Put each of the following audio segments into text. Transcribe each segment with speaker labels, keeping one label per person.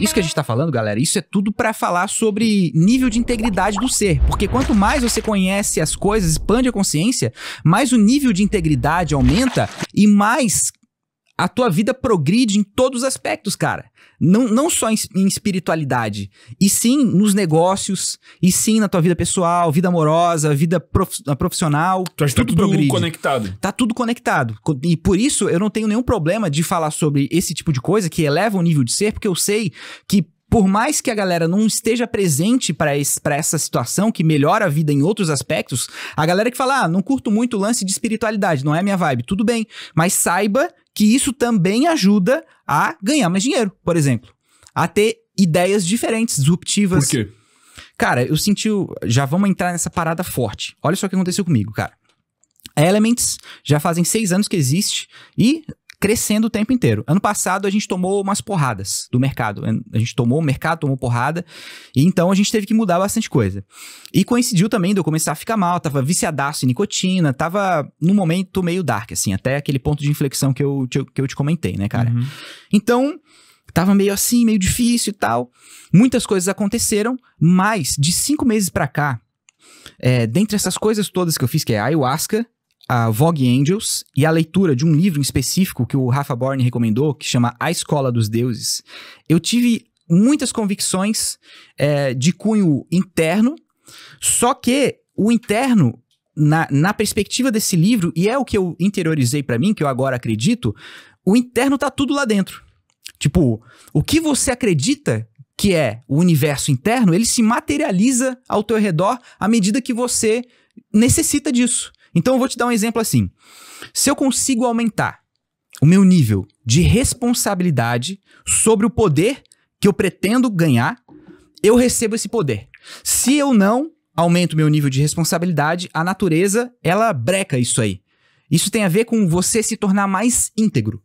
Speaker 1: Isso que a gente tá falando, galera, isso é tudo para falar sobre nível de integridade do ser. Porque quanto mais você conhece as coisas, expande a consciência, mais o nível de integridade aumenta e mais a tua vida progride em todos os aspectos, cara. Não, não só em, em, espiritualidade, e sim nos negócios, e sim na tua vida pessoal, vida amorosa, vida prof, ah, profissional. Tu tudo, tá tudo progride. conectado. Tá tudo conectado. E por isso eu não tenho nenhum problema de falar sobre esse tipo de coisa que eleva o nível de ser, porque eu sei que por mais que a galera não esteja presente para essa situação, que melhora a vida em outros aspectos, a galera que fala, ah, não curto muito o lance de espiritualidade, não é minha vibe, tudo bem, mas saiba que isso também ajuda a ganhar mais dinheiro, por exemplo. A ter ideias diferentes, disruptivas. Por quê? Cara, eu senti. Já vamos entrar nessa parada forte. Olha só o que aconteceu comigo, cara. A Elements já fazem seis anos que existe e crescendo o tempo inteiro. Ano passado a gente tomou umas porradas do mercado. A gente tomou o mercado, tomou porrada, e então a gente teve que mudar bastante coisa. E coincidiu também de eu começar a ficar mal, tava viciadaço em nicotina, tava num momento meio dark, assim, até aquele ponto de inflexão que eu te, que eu te comentei, né, cara? Uhum. Então, tava meio assim, meio difícil e tal. Muitas coisas aconteceram, mas de cinco meses pra cá, é, dentre essas coisas todas que eu fiz, que é ayahuasca, a Vogue Angels e a leitura de um livro em específico que o Rafa Borne recomendou, que chama A Escola dos Deuses, eu tive muitas convicções é, de cunho interno, só que o interno, na, na perspectiva desse livro, e é o que eu interiorizei para mim, que eu agora acredito, o interno tá tudo lá dentro. Tipo, o que você acredita que é o universo interno, ele se materializa ao teu redor à medida que você necessita disso. Então eu vou te dar um exemplo assim. Se eu consigo aumentar o meu nível de responsabilidade sobre o poder que eu pretendo ganhar, eu recebo esse poder. Se eu não aumento meu nível de responsabilidade, a natureza, ela breca isso aí. Isso tem a ver com você se tornar mais íntegro.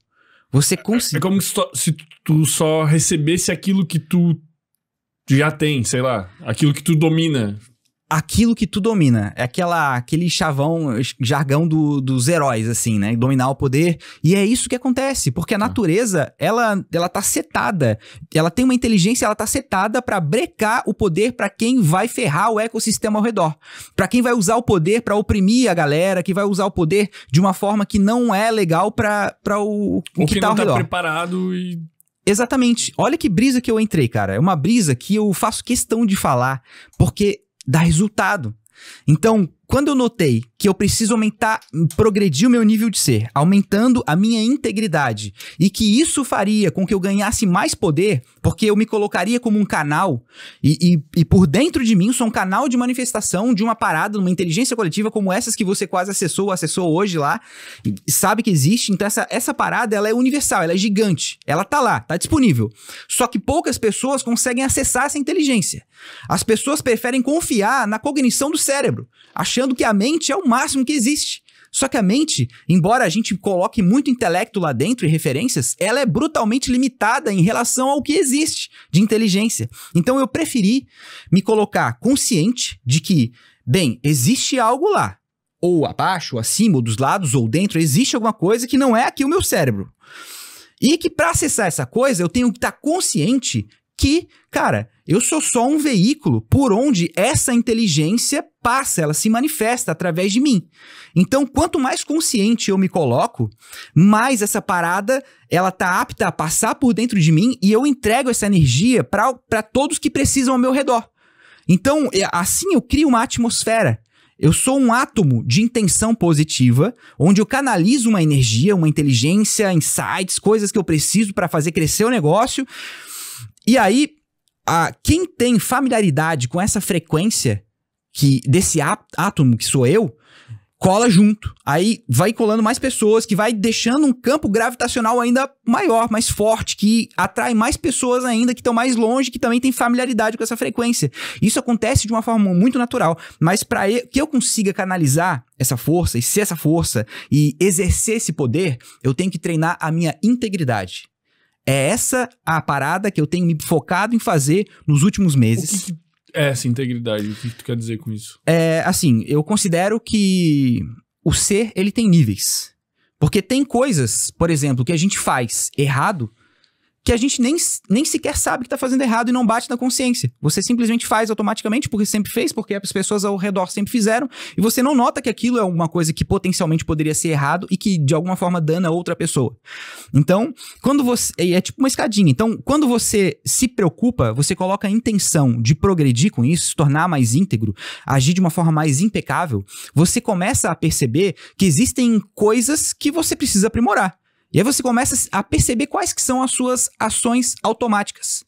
Speaker 1: Você conseguir. É como se
Speaker 2: tu só recebesse aquilo que tu já tem, sei lá, aquilo que tu
Speaker 1: domina aquilo que tu domina. É aquela, aquele chavão, jargão do, dos heróis, assim, né? Dominar o poder. E é isso que acontece, porque a tá. natureza, ela, ela tá setada. Ela tem uma inteligência, ela tá setada para brecar o poder para quem vai ferrar o ecossistema ao redor. para quem vai usar o poder para oprimir a galera, que vai usar o poder de uma forma que não é legal para o, o que, que tá ao tá redor. Tá preparado e Exatamente. Olha que brisa que eu entrei, cara. É uma brisa que eu faço questão de falar, porque dá resultado. Então, quando eu notei que eu preciso aumentar, progredir o meu nível de ser, aumentando a minha integridade, e que isso faria com que eu ganhasse mais poder, porque eu me colocaria como um canal, e, e, e por dentro de mim sou um canal de manifestação de uma parada, uma inteligência coletiva como essas que você quase acessou, acessou hoje lá, sabe que existe, então essa, essa parada ela é universal, ela é gigante, ela tá lá, tá disponível. Só que poucas pessoas conseguem acessar essa inteligência. As pessoas preferem confiar na cognição do cérebro, achando achando que a mente é o máximo que existe. Só que a mente, embora a gente coloque muito intelecto lá dentro e referências, ela é brutalmente limitada em relação ao que existe de inteligência. Então eu preferi me colocar consciente de que, bem, existe algo lá, ou abaixo, ou acima, ou dos lados, ou dentro, existe alguma coisa que não é aqui o meu cérebro. E que para acessar essa coisa, eu tenho que estar tá consciente que, cara, eu sou só um veículo por onde essa inteligência passa, ela se manifesta através de mim. Então, quanto mais consciente eu me coloco, mais essa parada ela tá apta a passar por dentro de mim e eu entrego essa energia para todos que precisam ao meu redor. Então, assim eu crio uma atmosfera. Eu sou um átomo de intenção positiva, onde eu canalizo uma energia, uma inteligência, insights, coisas que eu preciso para fazer crescer o negócio. E aí, a, quem tem familiaridade com essa frequência que desse átomo que sou eu, cola junto. Aí vai colando mais pessoas, que vai deixando um campo gravitacional ainda maior, mais forte, que atrai mais pessoas ainda que estão mais longe, que também têm familiaridade com essa frequência. Isso acontece de uma forma muito natural, mas para que eu consiga canalizar essa força e ser essa força e exercer esse poder, eu tenho que treinar a minha integridade. É essa a parada que eu tenho me focado em fazer nos últimos meses. O que, que
Speaker 2: é essa integridade?
Speaker 1: O que, que tu quer dizer com isso? É, assim, eu considero que o ser, ele tem níveis. Porque tem coisas, por exemplo, que a gente faz errado que a gente nem, nem sequer sabe que está fazendo errado e não bate na consciência. Você simplesmente faz automaticamente porque sempre fez, porque as pessoas ao redor sempre fizeram, e você não nota que aquilo é uma coisa que potencialmente poderia ser errado e que de alguma forma dana outra pessoa. Então, quando você. É tipo uma escadinha. Então, quando você se preocupa, você coloca a intenção de progredir com isso, se tornar mais íntegro, agir de uma forma mais impecável, você começa a perceber que existem coisas que você precisa aprimorar. E aí você começa a perceber quais que são as suas ações automáticas.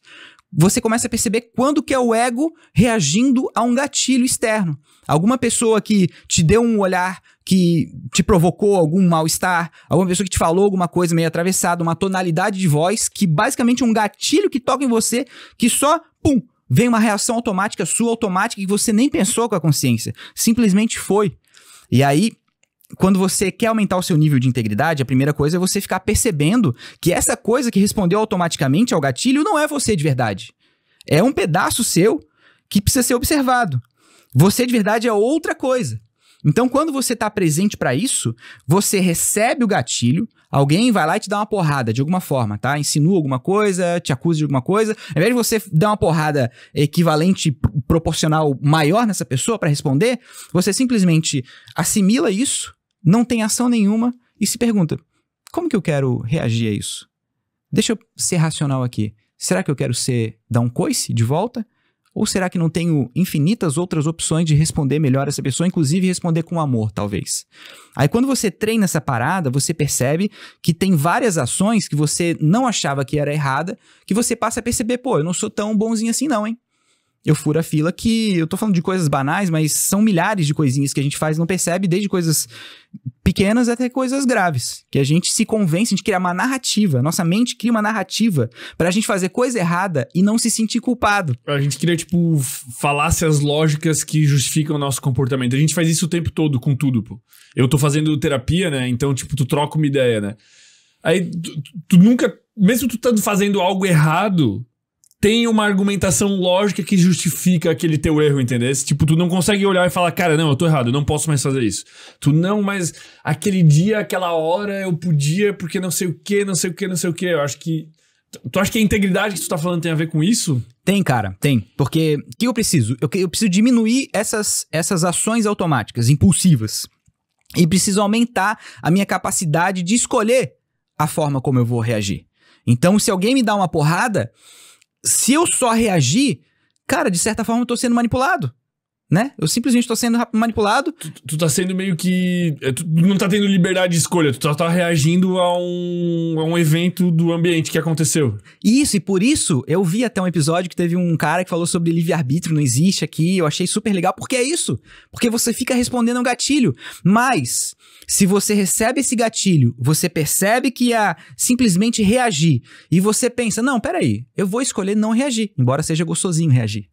Speaker 1: Você começa a perceber quando que é o ego reagindo a um gatilho externo. Alguma pessoa que te deu um olhar que te provocou algum mal-estar, alguma pessoa que te falou alguma coisa meio atravessada, uma tonalidade de voz, que basicamente é um gatilho que toca em você, que só, pum, vem uma reação automática sua, automática, que você nem pensou com a consciência. Simplesmente foi. E aí, quando você quer aumentar o seu nível de integridade, a primeira coisa é você ficar percebendo que essa coisa que respondeu automaticamente ao gatilho não é você de verdade. É um pedaço seu que precisa ser observado. Você de verdade é outra coisa. Então, quando você está presente para isso, você recebe o gatilho, alguém vai lá e te dá uma porrada de alguma forma, tá? Insinua alguma coisa, te acusa de alguma coisa. Ao invés de você dar uma porrada equivalente, proporcional maior nessa pessoa para responder, você simplesmente assimila isso não tem ação nenhuma e se pergunta: como que eu quero reagir a isso? Deixa eu ser racional aqui. Será que eu quero ser dar um coice de volta? Ou será que não tenho infinitas outras opções de responder melhor essa pessoa, inclusive responder com amor, talvez? Aí quando você treina essa parada, você percebe que tem várias ações que você não achava que era errada, que você passa a perceber, pô, eu não sou tão bonzinho assim não, hein? eu furo a fila que eu tô falando de coisas banais, mas são milhares de coisinhas que a gente faz e não percebe, desde coisas pequenas até coisas graves, que a gente se convence de cria uma narrativa, nossa mente cria uma narrativa pra gente fazer coisa errada e não se sentir culpado. A gente cria tipo falácias
Speaker 2: lógicas que justificam o nosso comportamento. A gente faz isso o tempo todo com tudo, pô. Eu tô fazendo terapia, né? Então, tipo, tu troca uma ideia, né? Aí tu, tu nunca, mesmo tu estando fazendo algo errado, tem uma argumentação lógica que justifica aquele teu erro, entendeu? Tipo, tu não consegue olhar e falar, cara, não, eu tô errado, eu não posso mais fazer isso. Tu não, mas aquele dia, aquela hora eu podia porque não sei o que, não sei o que, não sei o que. Eu acho que. Tu acha que
Speaker 1: a integridade que tu tá falando tem a ver com isso? Tem, cara, tem. Porque o que eu preciso? Eu, eu preciso diminuir essas, essas ações automáticas, impulsivas. E preciso aumentar a minha capacidade de escolher a forma como eu vou reagir. Então, se alguém me dá uma porrada, se eu só reagir, cara, de certa forma eu tô sendo manipulado né? Eu simplesmente tô sendo manipulado. Tu, tu tá sendo meio que. É, tu não tá tendo liberdade de escolha, tu tá, tá reagindo a um, a um evento do ambiente que aconteceu. Isso, e por isso eu vi até um episódio que teve um cara que falou sobre livre-arbítrio, não existe aqui. Eu achei super legal, porque é isso. Porque você fica respondendo um gatilho. Mas, se você recebe esse gatilho, você percebe que é simplesmente reagir, e você pensa, não, peraí, eu vou escolher não reagir, embora seja gostosinho reagir.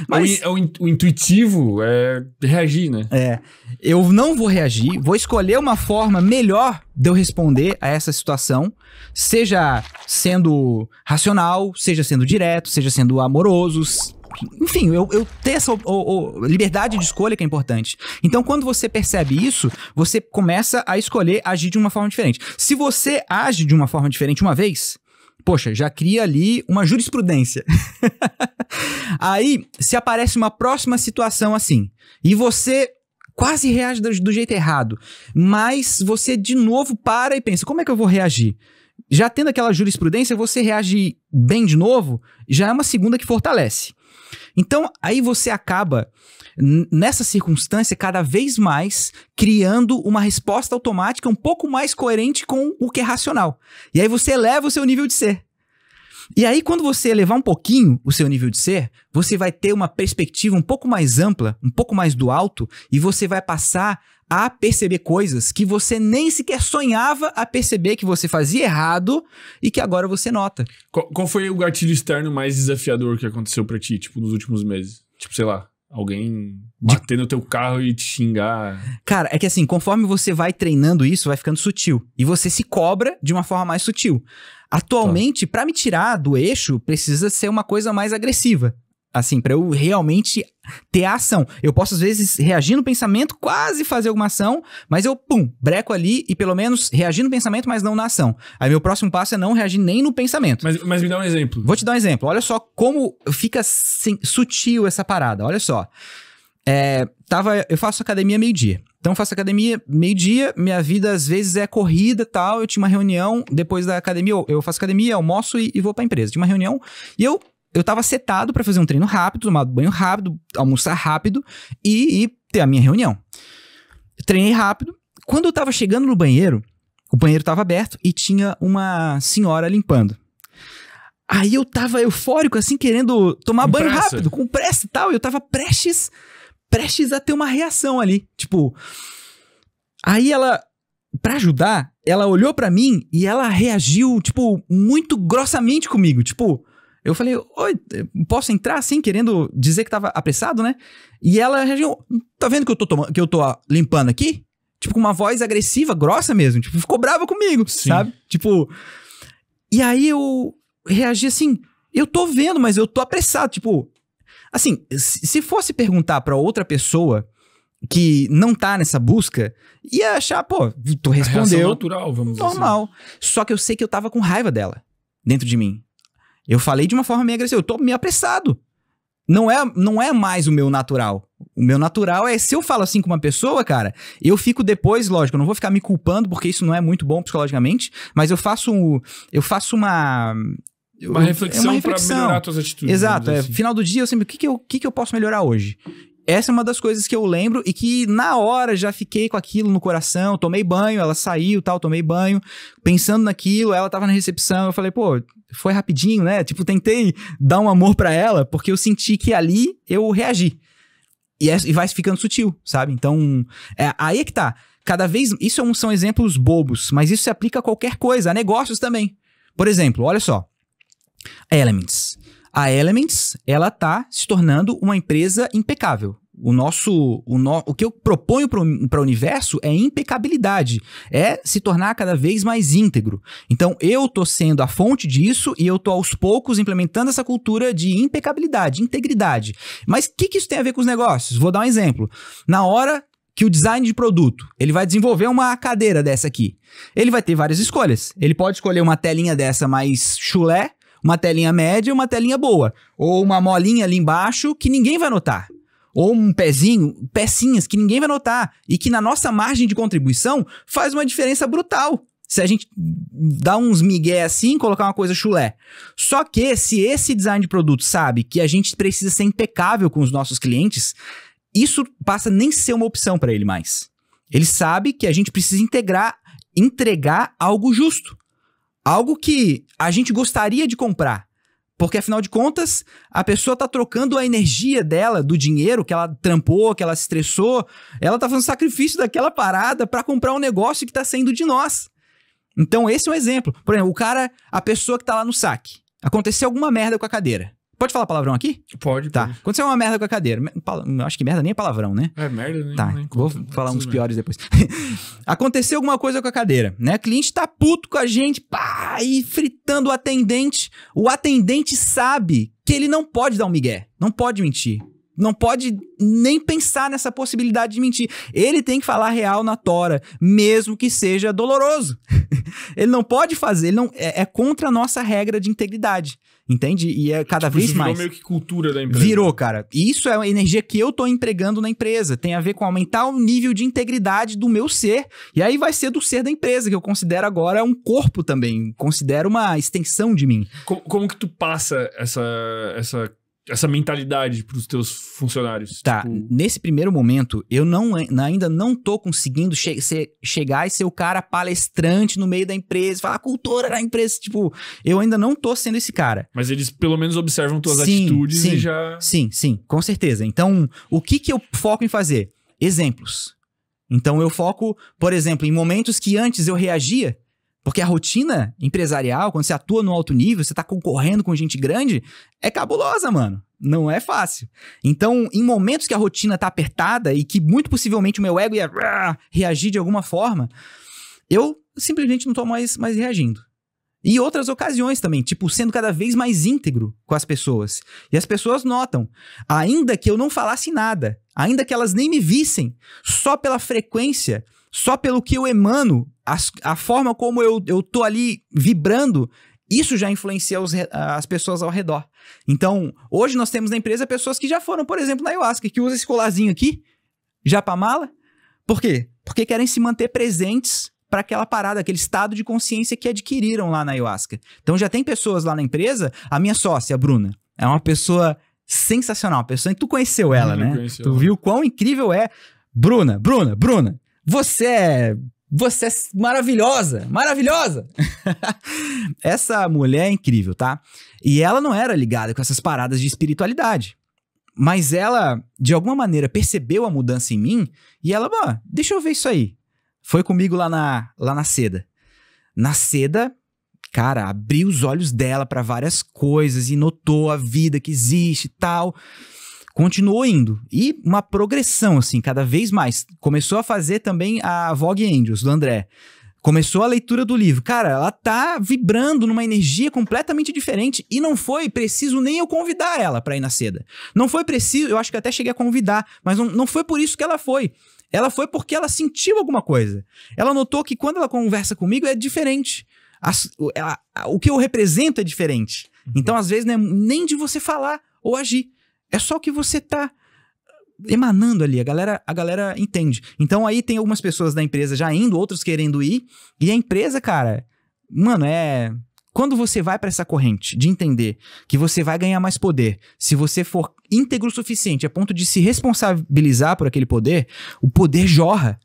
Speaker 1: É Mas... É o, in, o, intuitivo é reagir, né? É. Eu não vou reagir, vou escolher uma forma melhor de eu responder a essa situação, seja sendo racional, seja sendo direto, seja sendo amoroso. Enfim, eu, eu ter essa liberdade de escolha que é importante. Então, quando você percebe isso, você começa a escolher agir de uma forma diferente. Se você age de uma forma diferente uma vez, poxa, já cria ali uma jurisprudência. Aí, se aparece uma próxima situação assim, e você quase reage do, jeito errado, mas você de novo para e pensa: como é que eu vou reagir? já tendo aquela jurisprudência, você reage bem de novo, já é uma segunda que fortalece. Então, aí você acaba, nessa circunstância, cada vez mais criando uma resposta automática um pouco mais coerente com o que é racional. E aí você eleva o seu nível de ser. E aí, quando você elevar um pouquinho o seu nível de ser, você vai ter uma perspectiva um pouco mais ampla, um pouco mais do alto, e você vai passar a perceber coisas que você nem sequer sonhava a perceber que você fazia errado e que agora você nota.
Speaker 2: Qual, qual foi o gatilho externo mais desafiador que aconteceu para ti, tipo, nos últimos meses? Tipo, sei lá,
Speaker 1: alguém bater no teu carro e te xingar. Cara, é que assim, conforme você vai treinando isso, vai ficando sutil. E você se cobra de uma forma mais sutil. Atualmente, tá. para me tirar do eixo, precisa ser uma coisa mais agressiva. Assim, para eu realmente ter a ação. Eu posso, às vezes, reagir no pensamento, quase fazer alguma ação, mas eu, pum, breco ali e pelo menos reagir no pensamento, mas não na ação. Aí meu próximo passo é não reagir nem no pensamento. Mas, mas me dá um exemplo. Vou te dar um exemplo. Olha só como fica sim, sutil essa parada. Olha só. É, tava, eu faço academia meio-dia. Então, faço academia meio-dia, minha vida às vezes é corrida tal. Eu tinha uma reunião depois da academia, eu, eu faço academia, almoço e, e vou pra empresa. Tinha uma reunião e eu eu tava setado para fazer um treino rápido, tomar banho rápido, almoçar rápido e, e ter a minha reunião. treinei rápido. Quando eu tava chegando no banheiro, o banheiro tava aberto e tinha uma senhora limpando. Aí eu tava eufórico, assim, querendo tomar com banho pressa. rápido, com pressa e tal. Eu tava prestes, prestes a ter uma reação ali. Tipo. Aí ela, para ajudar, ela olhou para mim e ela reagiu, tipo, muito grossamente comigo. Tipo, eu falei, oi, posso entrar assim, querendo dizer que tava apressado, né? E ela reagiu, tá vendo que eu tô tomando, que eu tô ah, limpando aqui? Tipo, com uma voz agressiva, grossa mesmo. Tipo, ficou brava comigo, Sim. sabe? Tipo. E aí eu reagi assim, eu tô vendo, mas eu tô apressado. Tipo, assim, se fosse perguntar para outra pessoa que não tá nessa busca, ia achar, pô, tu respondeu. natural, vamos assim. normal. Assim. Só que eu sei que eu tava com raiva dela dentro de mim. Eu falei de uma forma meio agressiva, eu tô meio apressado. Não é, não é mais o meu natural. O meu natural é se eu falo assim com uma pessoa, cara, eu fico depois, lógico, eu não vou ficar me culpando porque isso não é muito bom psicologicamente, mas eu faço um, eu faço uma uma reflexão, é uma reflexão. para melhorar tuas atitudes. Exato. É, assim. Final do dia, eu sempre, o que, que, eu, que, que eu posso melhorar hoje? essa é uma das coisas que eu lembro e que na hora já fiquei com aquilo no coração, tomei banho, ela saiu, tal, tomei banho, pensando naquilo, ela tava na recepção, eu falei, pô, foi rapidinho, né? Tipo, tentei dar um amor para ela, porque eu senti que ali eu reagi. E, é, e vai ficando sutil, sabe? Então, é, aí é que tá. Cada vez. Isso é são exemplos bobos, mas isso se aplica a qualquer coisa, a negócios também. Por exemplo, olha só. Elements a Elements ela está se tornando uma empresa impecável. O nosso, o, no, o que eu proponho para o universo é impecabilidade, é se tornar cada vez mais íntegro. Então eu estou sendo a fonte disso e eu estou aos poucos implementando essa cultura de impecabilidade, integridade. Mas o que, que isso tem a ver com os negócios? Vou dar um exemplo. Na hora que o design de produto, ele vai desenvolver uma cadeira dessa aqui. Ele vai ter várias escolhas. Ele pode escolher uma telinha dessa mais chulé, uma telinha média e uma telinha boa. Ou uma molinha ali embaixo que ninguém vai notar. Ou um pezinho, pecinhas que ninguém vai notar. E que na nossa margem de contribuição faz uma diferença brutal. Se a gente dá uns migué assim, colocar uma coisa chulé. Só que se esse design de produto sabe que a gente precisa ser impecável com os nossos clientes, isso passa nem ser uma opção para ele mais. Ele sabe que a gente precisa integrar, entregar algo justo. Algo que a gente gostaria de comprar. Porque afinal de contas, a pessoa tá trocando a energia dela, do dinheiro que ela trampou, que ela se estressou, ela tá fazendo sacrifício daquela parada para comprar um negócio que tá saindo de nós. Então esse é um exemplo. Por exemplo, o cara, a pessoa que tá lá no saque, aconteceu alguma merda com a cadeira. Pode falar palavrão aqui? Pode. Tá. Pode. Aconteceu é uma merda com a cadeira. Acho que merda nem é palavrão, né? É merda, nem. Tá. Nem Vou conta, né? tá falar uns piores depois. Aconteceu alguma coisa com a cadeira, né? O cliente tá puto com a gente, pá, e fritando o atendente. O atendente sabe que ele não pode dar um migué, não pode mentir não pode nem pensar nessa possibilidade de mentir. Ele tem que falar real na tora, mesmo que seja doloroso. ele não pode fazer, ele não é, é, contra a nossa regra de integridade. Entende? E é cada tipo, vez mais. Virou meio
Speaker 2: que cultura da empresa. Virou, cara.
Speaker 1: isso é a energia que eu tô empregando na empresa. Tem a ver com aumentar o nível de integridade do meu ser. E aí vai ser do ser da empresa, que eu considero agora um corpo também. Considero uma extensão de mim. Como,
Speaker 2: como que tu passa essa, essa essa mentalidade para os teus funcionários?
Speaker 1: Tá. Tipo... Nesse primeiro momento, eu não ainda não tô conseguindo che ser, chegar e ser o cara palestrante no meio da empresa, falar cultura da empresa. Tipo, eu ainda não tô sendo esse cara. Mas eles pelo menos observam tuas sim, atitudes sim, e já. Sim, sim, com certeza. Então, o que que eu foco em fazer? Exemplos. Então eu foco, por exemplo, em momentos que antes eu reagia, porque a rotina empresarial, quando você atua no alto nível, você está concorrendo com gente grande, é cabulosa, mano. Não é fácil. Então, em momentos que a rotina está apertada e que muito possivelmente o meu ego ia ah, reagir de alguma forma, eu simplesmente não estou mais, mais reagindo. E outras ocasiões também, tipo, sendo cada vez mais íntegro com as pessoas. E as pessoas notam, ainda que eu não falasse nada, ainda que elas nem me vissem, só pela frequência só pelo que eu emano, a, a forma como eu, eu tô ali vibrando, isso já influencia os, as pessoas ao redor. Então, hoje nós temos na empresa pessoas que já foram, por exemplo, na ayahuasca, que usam esse colarzinho aqui, mala. Por quê? Porque querem se manter presentes para aquela parada, aquele estado de consciência que adquiriram lá na ayahuasca. Então, já tem pessoas lá na empresa, a minha sócia, a Bruna, é uma pessoa sensacional, uma pessoa que tu conheceu ela, uhum, né? Tu viu quão incrível é. Bruna, Bruna, Bruna. Você é. Você é maravilhosa! Maravilhosa! Essa mulher é incrível, tá? E ela não era ligada com essas paradas de espiritualidade. Mas ela, de alguma maneira, percebeu a mudança em mim e ela, mano, deixa eu ver isso aí. Foi comigo lá na, lá na seda. Na seda, cara, abriu os olhos dela para várias coisas e notou a vida que existe e tal continuou indo. E uma progressão, assim, cada vez mais. Começou a fazer também a Vogue Angels, do André. Começou a leitura do livro. Cara, ela tá vibrando numa energia completamente diferente e não foi preciso nem eu convidar ela para ir na seda. Não foi preciso, eu acho que até cheguei a convidar, mas não, não foi por isso que ela foi. Ela foi porque ela sentiu alguma coisa. Ela notou que quando ela conversa comigo é diferente. A, a, o que eu represento é diferente. Então, às vezes, né, nem de você falar ou agir é só o que você tá emanando ali, a galera, a galera entende. Então aí tem algumas pessoas da empresa já indo, outros querendo ir, e a empresa, cara, mano, é quando você vai para essa corrente de entender que você vai ganhar mais poder, se você for íntegro o suficiente a ponto de se responsabilizar por aquele poder, o poder jorra.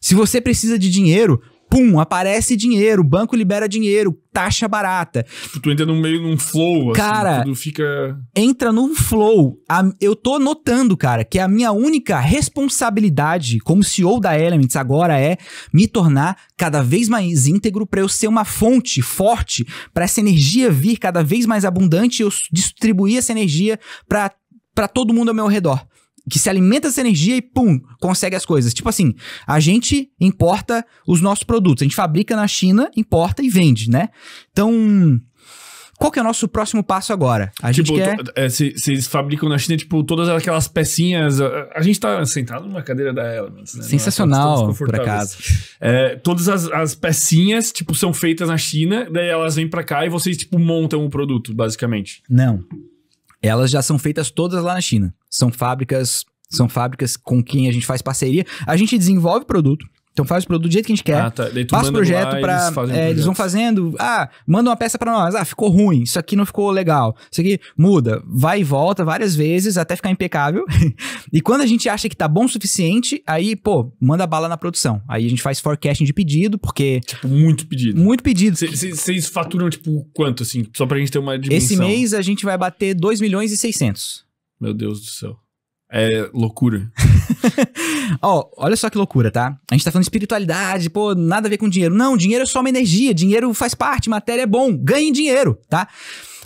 Speaker 1: Se você precisa de dinheiro, pum, aparece dinheiro, o banco libera dinheiro, taxa barata. Tipo, tu entra no meio num flow, assim, cara, tudo fica... entra num flow. eu tô notando, cara, que a minha única responsabilidade como CEO da Elements agora é me tornar cada vez mais íntegro para eu ser uma fonte forte para essa energia vir cada vez mais abundante e eu distribuir essa energia para para todo mundo ao meu redor que se alimenta dessa energia e pum, consegue as coisas. Tipo assim, a gente importa os nossos produtos, a gente fabrica na China, importa e vende, né? Então, qual que é o nosso próximo passo agora? A tipo, gente quer...
Speaker 2: é, vocês fabricam na China, tipo, todas aquelas pecinhas. A, a gente tá sentado numa cadeira da Elements, né? Sensacional, por acaso. É, todas as, as, pecinhas, tipo, são feitas na China, daí elas vêm para cá e vocês, tipo, montam o produto,
Speaker 1: basicamente. Não. Elas já são feitas todas lá na China são fábricas, são fábricas com quem a gente faz parceria. A gente desenvolve produto, então faz o produto do jeito que a gente quer. Ah, tá. passa o projeto para eles, é, eles, vão fazendo. Ah, manda uma peça para nós. Ah, ficou ruim. Isso aqui não ficou legal. Isso aqui muda, vai e volta várias vezes até ficar impecável. e quando a gente acha que tá bom o suficiente, aí, pô, manda bala na produção. Aí a gente faz forecasting de pedido, porque tipo muito
Speaker 2: pedido. Muito pedido. Vocês faturam tipo quanto assim, só pra gente ter uma dimensão. Esse mês
Speaker 1: a gente vai bater 2 milhões e 600. Meu Deus do céu. É loucura. Ó, oh, olha só que loucura, tá? A gente tá falando de espiritualidade, pô, nada a ver com dinheiro. Não, dinheiro é só uma energia, dinheiro faz parte, matéria é bom, ganhe dinheiro, tá?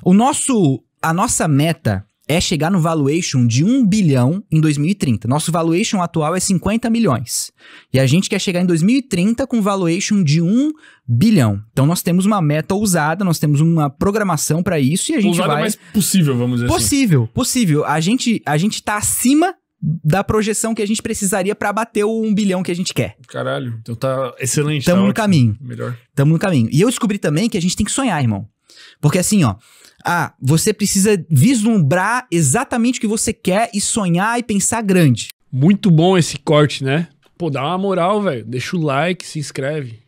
Speaker 1: O nosso, a nossa meta é chegar no valuation de 1 bilhão em 2030. Nosso valuation atual é 50 milhões. E a gente quer chegar em 2030 com valuation de 1 bilhão. Então nós temos uma meta ousada, nós temos uma programação para isso e a gente ousada vai mais possível, vamos dizer possível, assim. Possível, possível. A gente a gente tá acima da projeção que a gente precisaria para bater o 1 bilhão que a gente quer. Caralho, então tá excelente. Estamos tá no ótimo. caminho. Melhor. Estamos no caminho. E eu descobri também que a gente tem que sonhar, irmão. Porque assim, ó, ah, você precisa vislumbrar exatamente o que você quer e sonhar e pensar grande. Muito bom esse corte, né?
Speaker 2: Pô, dá uma moral, velho. Deixa o like, se inscreve.